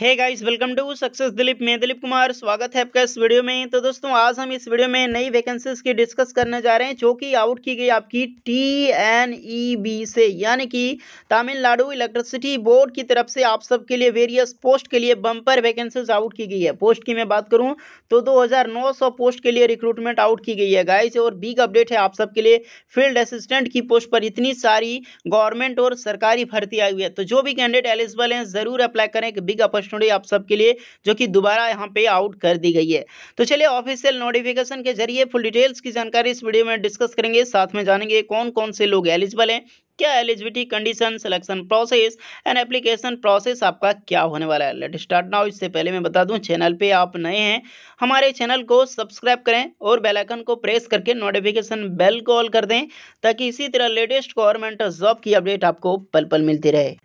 hey guys welcome to success Dilip मैं दिलीप कुमार स्वागत है आपका इस वीडियो में तो दोस्तों आज हम इस वीडियो में नई वैकेंसीज की डिस्कस करने जा रहे हैं जो कि आउट की गई आपकी टी एन ई बी से यानी कि तमिलनाडु इलेक्ट्रिसिटी बोर्ड की तरफ से आप सबके लिए वेरियस पोस्ट के लिए बम्पर वैकेंसीज आउट की गई है पोस्ट की मैं बात करूँ तो दो पोस्ट के लिए रिक्रूटमेंट आउट की गई है गाइज और बिग अपडेट है आप सबके लिए फील्ड असिस्टेंट की पोस्ट पर इतनी सारी गवर्नमेंट और सरकारी भर्ती आई हुई है तो जो भी कैंडिडेट एलिजिबल हैं ज़रूर अप्लाई करें बिग अपॉर्चुनिटी स्टूडेंट आप सबके लिए जो कि दोबारा यहाँ पे आउट कर दी गई है तो चलिए ऑफिशियल नोटिफिकेशन के जरिए फुल डिटेल्स की जानकारी इस वीडियो में डिस्कस करेंगे साथ में जानेंगे कौन कौन से लोग एलिजिबल हैं क्या eligibility condition selection process and application process आपका क्या होने वाला है लेट स्टार्ट नाउ इससे पहले मैं बता दूं चैनल पे आप नए हैं हमारे चैनल को सब्सक्राइब करें और बेल आइकन को प्रेस करके नोटिफिकेशन बेल को ऑल कर दें ताकि इसी तरह लेटेस्ट गवर्नमेंट जॉब की अपडेट आपको पल पल मिलती रहे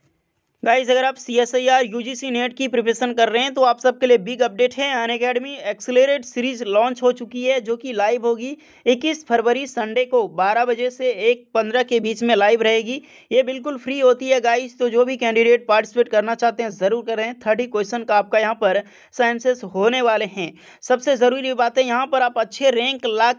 गाइज अगर आप C S I R U G C net की प्रिपरेशन कर रहे हैं तो आप सबके लिए बिग अपडेट है Unacademy accelerate series launch हो चुकी है जो कि लाइव होगी 21 फरवरी संडे को 12 बजे से 1:15 के बीच में लाइव रहेगी ये बिल्कुल फ्री होती है गाइज तो जो भी कैंडिडेट पार्टिसिपेट करना चाहते हैं ज़रूर करें थर्टी क्वेश्चन का आपका यहाँ पर साइंसेस होने वाले हैं सबसे ज़रूरी बात है यहाँ पर आप अच्छे रैंक ला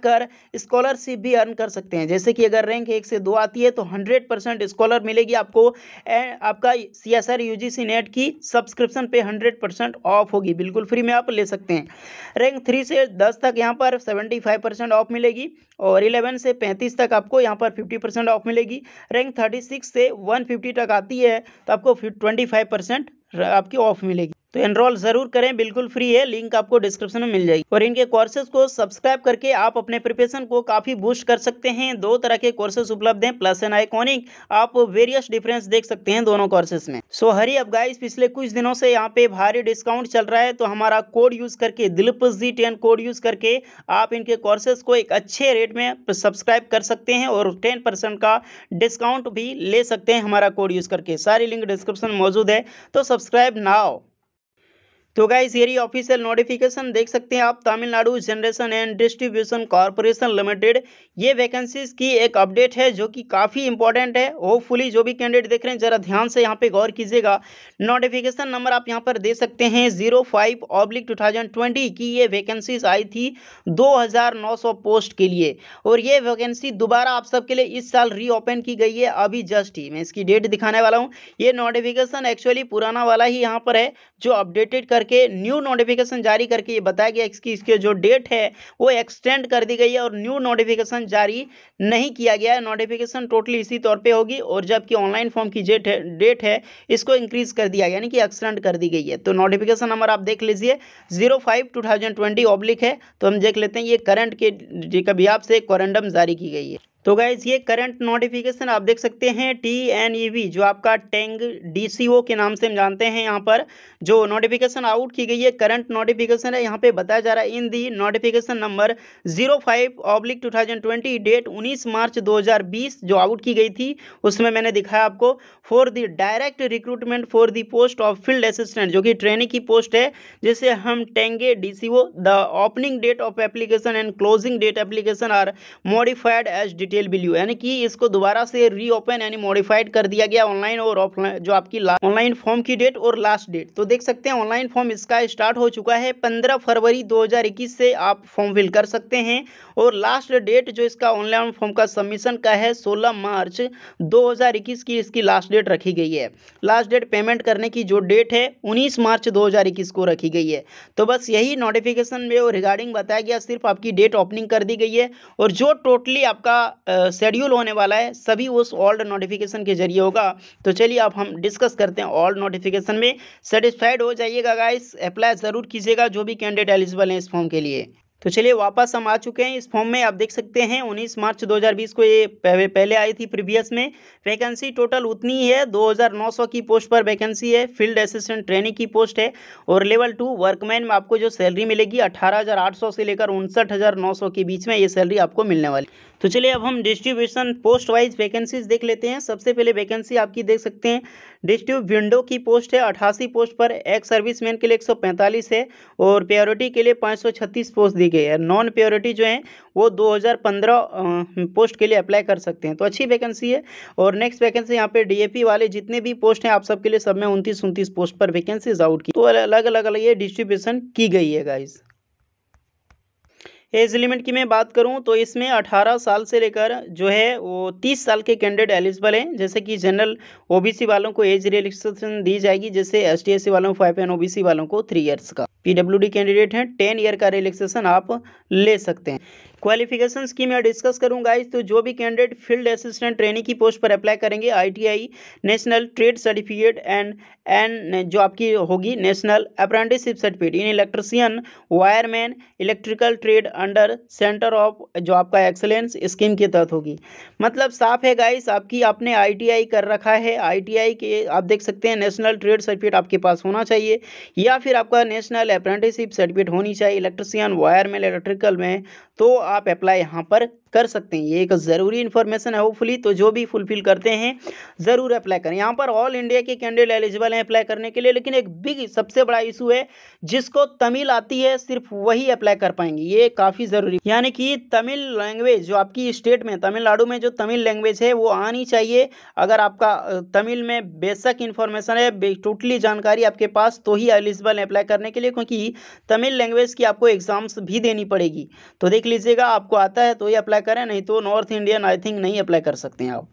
स्कॉलरशिप भी अर्न कर सकते हैं जैसे कि अगर रैंक एक से दो आती है तो हंड्रेड स्कॉलर मिलेगी आपको आपका C S R U G C net की सब्सक्रिप्शन पे हंड्रेड परसेंट ऑफ होगी बिल्कुल फ्री में आप ले सकते हैं रैंक थ्री से दस तक यहाँ पर सेवेंटी फाइव परसेंट ऑफ मिलेगी और इलेवन से पैंतीस तक आपको यहाँ पर फिफ्टी परसेंट ऑफ मिलेगी रैंक थर्टी सिक्स से वन फिफ्टी तक आती है तो आपको ट्वेंटी फाइव परसेंट आपकी ऑफ मिलेगी तो एनरोल जरूर करें बिल्कुल फ्री है लिंक आपको डिस्क्रिप्शन में मिल जाएगी और इनके कोर्सेज को सब्सक्राइब करके आप अपने प्रिपरेशन को काफ़ी बूस्ट कर सकते हैं दो तरह के कोर्सेज उपलब्ध हैं प्लस एंड आइकॉनिक आप वेरियस डिफरेंस देख सकते हैं दोनों कोर्सेज में सो हरी अब गाइस पिछले कुछ दिनों से यहाँ पे भारी डिस्काउंट चल रहा है तो हमारा कोड यूज़ करके Dilip G ten code use करके आप इनके कोर्सेज को एक अच्छे रेट में सब्सक्राइब कर सकते हैं और टेन परसेंट का डिस्काउंट भी ले सकते हैं हमारा कोड यूज़ करके सारी लिंक डिस्क्रिप्शन मौजूद है तो सब्सक्राइब नाओ तो गाइज ये ऑफिशियल नोटिफिकेशन देख सकते हैं आप Tamil Nadu generation and distribution corporation limited ये वैकेंसीज की एक अपडेट है जो कि काफ़ी इंपॉर्टेंट है होपफुली जो भी कैंडिडेट देख रहे हैं जरा ध्यान से यहाँ पे गौर कीजिएगा नोटिफिकेशन नंबर आप यहाँ पर दे सकते हैं zero five oblique two thousand twenty की ये वैकेंसीज आई थी दो हज़ार नौ सौ पोस्ट के लिए और ये वैकेंसी दोबारा आप सबके लिए इस साल रीओपन की गई है अभी जस्ट ही मैं इसकी डेट दिखाने वाला हूँ ये नोटिफिकेशन एक्चुअली पुराना वाला ही यहाँ पर है जो अपडेटेड कर करके न्यू नोटिफिकेशन जारी करके ये बताया गया इसकी इसके जो डेट है वो एक्सटेंड कर दी गई है और न्यू नोटिफिकेशन जारी नहीं किया गया है नोटिफिकेशन टोटली इसी तौर पे होगी और जबकि ऑनलाइन फॉर्म की डेट है डेट है इसको इंक्रीज कर दिया गया यानी कि एक्सटेंड कर दी गई है तो नोटिफिकेशन नंबर आप देख लीजिए जीरो फाइव ऑब्लिक है तो हम देख लेते हैं ये करंट के कभी आपसे कोरेंडम जारी की गई है तो गाइज ये करंट नोटिफिकेशन आप देख सकते हैं टी एन ई वी जो आपका टेंग डी सी ओ के नाम से हम जानते हैं यहाँ पर जो नोटिफिकेशन आउट की गई है करंट नोटिफिकेशन है यहाँ पे बताया जा रहा है in the notification number zero five oblique two thousand twenty date उन्नीस मार्च दो हज़ार बीस जो आउट की गई थी उसमें मैंने दिखाया आपको for the direct recruitment for the post of field assistant जो कि ट्रेनिंग की पोस्ट है जिसे हम टेंगे D C O the opening date of application and closing date application are modified as detail sale value यानी कि इसको दोबारा से रीओपन यानी मॉडिफाइड कर दिया गया ऑनलाइन और ऑफलाइन जो आपकी ऑनलाइन फॉर्म की डेट और लास्ट डेट तो देख सकते हैं ऑनलाइन फॉर्म इसका स्टार्ट हो चुका है पंद्रह फरवरी दो से आप फॉर्म फिल कर सकते हैं और लास्ट डेट जो इसका ऑनलाइन फॉर्म का सबमिशन का है सोलह मार्च दो की इसकी लास्ट डेट रखी गई है लास्ट डेट पेमेंट करने की जो डेट है उन्नीस मार्च दो को रखी गई है तो बस यही नोटिफिकेशन में रिगार्डिंग बताया गया सिर्फ आपकी डेट ओपनिंग कर दी गई है और जो टोटली आपका शेड्यूल होने वाला है सभी उस ऑल्ड नोटिफिकेशन के जरिए होगा तो चलिए अब हम डिस्कस करते हैं ऑल्ड नोटिफिकेशन में सेटिस्फाइड हो जाइएगा गाइस अप्लाई ज़रूर कीजिएगा जो भी कैंडिडेट एलिजिबल हैं इस फॉर्म के लिए तो चलिए वापस हम आ चुके हैं इस फॉर्म में आप देख सकते हैं 19 मार्च 2020 को ये पहले आई थी प्रीवियस में वैकेंसी टोटल उतनी ही है 2900 की पोस्ट पर वैकेंसी है फील्ड असिस्टेंट ट्रेनिंग की पोस्ट है और लेवल टू वर्कमैन में आपको जो सैलरी मिलेगी 18,800 से लेकर उनसठ के बीच में ये सैलरी आपको मिलने वाली तो चलिए अब हम डिस्ट्रीब्यूशन पोस्ट वाइज वैकेंसीज देख लेते हैं सबसे पहले वैकेंसी आपकी देख सकते हैं डिस्ट्रीब्यूट विंडो की पोस्ट है अठासी पोस्ट पर एक्स सर्विसमैन के लिए एक है और प्योरिटी के लिए पाँच पोस्ट दी गई है नॉन प्योरिटी जो है वो 2015 पोस्ट के लिए अप्लाई कर सकते हैं तो अच्छी वैकेंसी है और नेक्स्ट वैकेंसी यहाँ पे डीएपी वाले जितने भी पोस्ट हैं आप सबके लिए सब में उनतीस उनतीस पोस्ट पर वैकेंसीज आउट की तो अलग अलग अलग ये डिस्ट्रीब्यूशन की गई है गाइज़ एज लिमिट की मैं बात करूं तो इसमें 18 साल से लेकर जो है वो 30 साल के कैंडिडेट एलिजिबल हैं जैसे कि जनरल ओबीसी वालों को एज रिलेक्सेशन दी जाएगी जैसे एस वालों को फाइव एन ओबीसी वालों को थ्री इयर्स का पीडब्ल्यूडी कैंडिडेट हैं टेन ईयर का रिलैक्सेशन आप ले सकते हैं क्वालिफिकेशन की मैं डिस्कस करूंगा इस तो जो भी कैंडिडेट फील्ड असिस्टेंट ट्रेनिंग की पोस्ट पर अप्लाई करेंगे ITI national trade certificate and and जो आपकी होगी national apprenticeship certificate in electrician wireman electrical trade under centre of जो आपका एक्सलेंस स्कीम के तहत होगी मतलब साफ है गाइस आपकी आपने आईटीआई कर रखा है आईटीआई के आप देख सकते हैं नेशनल ट्रेड सर्टिफिकेट आपके पास होना चाहिए या फिर आपका नेशनल अप्रेंटिसशिप सर्टिफिकेट होनी चाहिए इलेक्ट्रिसियन वायरमैन इलेक्ट्रिकल में तो आप अप्लाई यहाँ पर कर सकते हैं ये एक ज़रूरी इन्फॉर्मेशन है होपफुली तो जो भी फुलफिल करते हैं ज़रूर अप्लाई करें यहाँ पर ऑल इंडिया के कैंडिडेट एलिजिबल हैं अप्लाई करने के लिए लेकिन एक बिग सबसे बड़ा इशू है जिसको तमिल आती है सिर्फ वही अप्लाई कर पाएंगे ये काफ़ी ज़रूरी यानी कि तमिल लैंग्वेज जो आपकी स्टेट में तमिलनाडु में जो तमिल लैंग्वेज है वो आनी चाहिए अगर आपका तमिल में बेसक इन्फॉर्मेशन है टोटली जानकारी आपके पास तो ही एलिजिबल है अप्लाई करने के लिए क्योंकि तमिल लैंग्वेज की आपको एग्ज़ाम्स भी देनी पड़ेगी तो देख लीजिएगा आपको आता है तो ही अप्लाई अप्लाई करें नहीं तो नॉर्थ इंडियन आई थिंक नहीं अप्लाई कर सकते हैं आप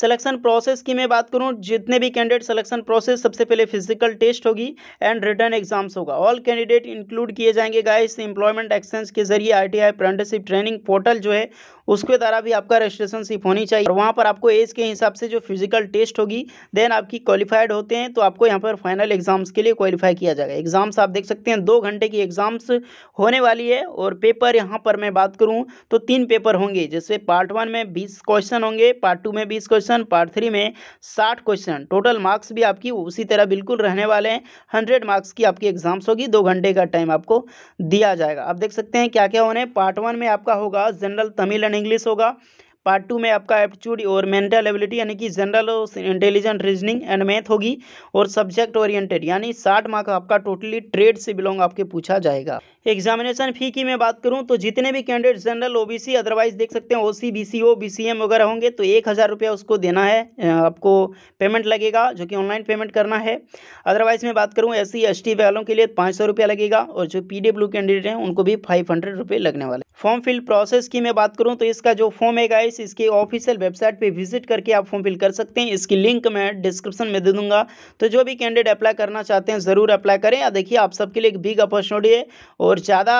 सिलेक्शन प्रोसेस की मैं बात करूं जितने भी कैंडिडेट सिलेक्शन प्रोसेस सबसे पहले फिजिकल टेस्ट होगी एंड रिटर्न एग्जाम्स होगा ऑल कैंडिडेट इंक्लूड किए जाएंगे गाइस इंप्लॉयमेंट एक्सचेंज के जरिए आईटीआई अप्रेंटिसशिप ट्रेनिंग पोर्टल जो है उसके द्वारा भी आपका रजिस्ट्रेशनशिप होनी चाहिए और वहाँ पर आपको एज के हिसाब से जो फिजिकल टेस्ट होगी देन आपकी क्वालिफाइड होते हैं तो आपको यहाँ पर फाइनल एग्जाम्स के लिए क्वालिफाई किया जाएगा एग्जाम्स आप देख सकते हैं दो घंटे की एग्जाम्स होने वाली है और पेपर यहाँ पर मैं बात करूँ तो तीन पेपर होंगे जैसे पार्ट वन में बीस क्वेश्चन होंगे पार्ट टू में बीस क्वेश्चन क्वेश्चन पार्ट थ्री में साठ क्वेश्चन टोटल मार्क्स भी आपकी उसी तरह बिल्कुल रहने वाले हैं हंड्रेड मार्क्स की आपकी एग्जाम्स होगी दो घंटे का टाइम आपको दिया जाएगा आप देख सकते हैं क्या क्या होने पार्ट वन में आपका होगा जनरल तमिल एंड इंग्लिश होगा पार्ट टू में आपका एप्टीट्यूड और मेंटल एबिलिटी यानी कि general intelligent reasoning and math होगी और सब्जेक्ट ओरिएंटेड यानी साठ मार्क आपका टोटली ट्रेड से बिलोंग आपके पूछा जाएगा एग्जामिनेशन फी की मैं बात करूं तो जितने भी कैंडिडेट जनरल ओबीसी अदरवाइज देख सकते हैं ओसी बीसी ओ एम वगैरह होंगे तो एक हज़ार रुपया उसको देना है आपको पेमेंट लगेगा जो कि ऑनलाइन पेमेंट करना है अदरवाइज मैं बात करूं एस टी e, वालों के लिए पाँच सौ रुपया लगेगा और जो पीडब्ल्यू कैंडिडेट हैं उनको भी फाइव हंड्रेड रुपये लगने वाले फॉर्म फिल प्रोसेस की मैं बात करूँ तो इसका जो फॉर्म है गाइस इसके ऑफिशियल वेबसाइट पे विजिट करके आप फॉर्म फिल कर सकते हैं इसकी लिंक मैं डिस्क्रिप्शन में दे दूंगा तो जो भी कैंडिडेट अप्लाई करना चाहते हैं ज़रूर अप्लाई करें या देखिए आप सबके लिए एक बिग अपॉर्चुनिटी है और ज़्यादा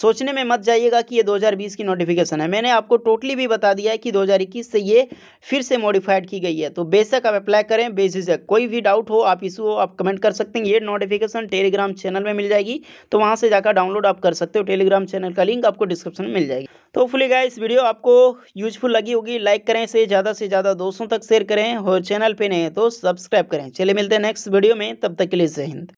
सोचने में मत जाइएगा कि ये 2020 की नोटिफिकेशन है मैंने आपको टोटली भी बता दिया है कि 2021 से ये फिर से मॉडिफाइड की गई है तो बेशक आप अप्लाई करें है कोई भी डाउट हो आप इशू हो आप कमेंट कर सकते हैं ये नोटिफिकेशन टेलीग्राम चैनल में मिल जाएगी तो वहाँ से जाकर डाउनलोड आप कर सकते हो टेलीग्राम चैनल का लिंक आपको डिस्क्रिप्शन में मिल जाएगी तो फुली इस वीडियो आपको यूजफुल लगी होगी लाइक करें से ज़्यादा से ज़्यादा दोस्तों तक शेयर करें और चैनल पर नहीं है तो सब्सक्राइब करें चले मिलते हैं नेक्स्ट वीडियो में तब तक के लिए जय हिंद